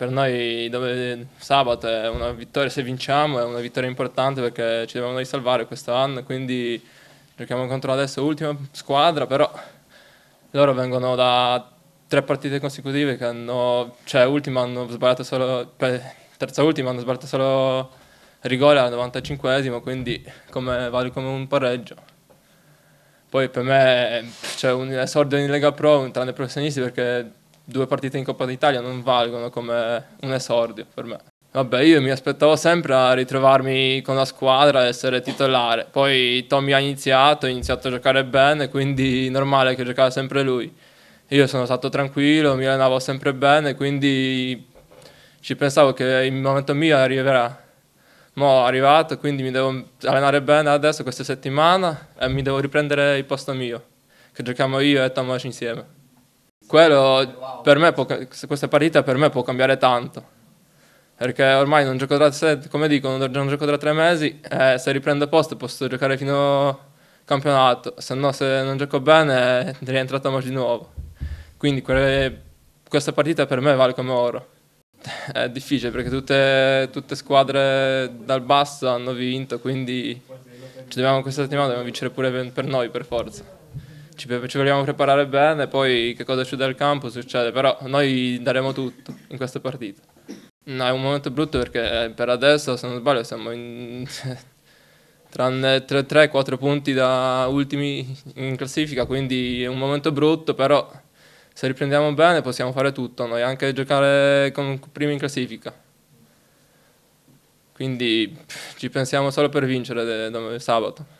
per noi dove, sabato è una vittoria, se vinciamo è una vittoria importante perché ci dobbiamo noi salvare quest'anno, quindi giochiamo contro adesso l'ultima squadra, però loro vengono da tre partite consecutive che hanno, cioè ultima hanno sbagliato solo, terza ultima hanno sbagliato solo rigore al 95esimo, quindi come, vale come un pareggio. Poi per me c'è cioè un esordio in Lega Pro, tranne professionisti perché due partite in Coppa d'Italia non valgono come un esordio per me. Vabbè, io mi aspettavo sempre a ritrovarmi con la squadra ad essere titolare. Poi Tommy ha iniziato, ha iniziato a giocare bene, quindi normale che giocava sempre lui. Io sono stato tranquillo, mi allenavo sempre bene, quindi ci pensavo che il momento mio arriverà. Mo' è arrivato, quindi mi devo allenare bene adesso questa settimana e mi devo riprendere il posto mio, che giochiamo io e Tomas insieme. Quello, per me può, questa partita per me può cambiare tanto. Perché ormai non gioco tra, come dico, non gioco tra tre mesi. Eh, se riprendo posto posso giocare fino al campionato. Se no, se non gioco bene, rientro a Tomas di nuovo. Quindi quelle, questa partita per me vale come oro. È difficile perché tutte, tutte squadre dal basso hanno vinto, quindi ci dobbiamo, questa settimana dobbiamo vincere pure per noi per forza ci, ci vogliamo preparare bene, poi che cosa succede al campo succede, però noi daremo tutto in questa partita. No, è un momento brutto perché eh, per adesso, se non sbaglio, siamo in... tranne 3-4 punti da ultimi in classifica, quindi è un momento brutto, però se riprendiamo bene possiamo fare tutto, noi anche giocare come primi in classifica. Quindi ci pensiamo solo per vincere eh, sabato.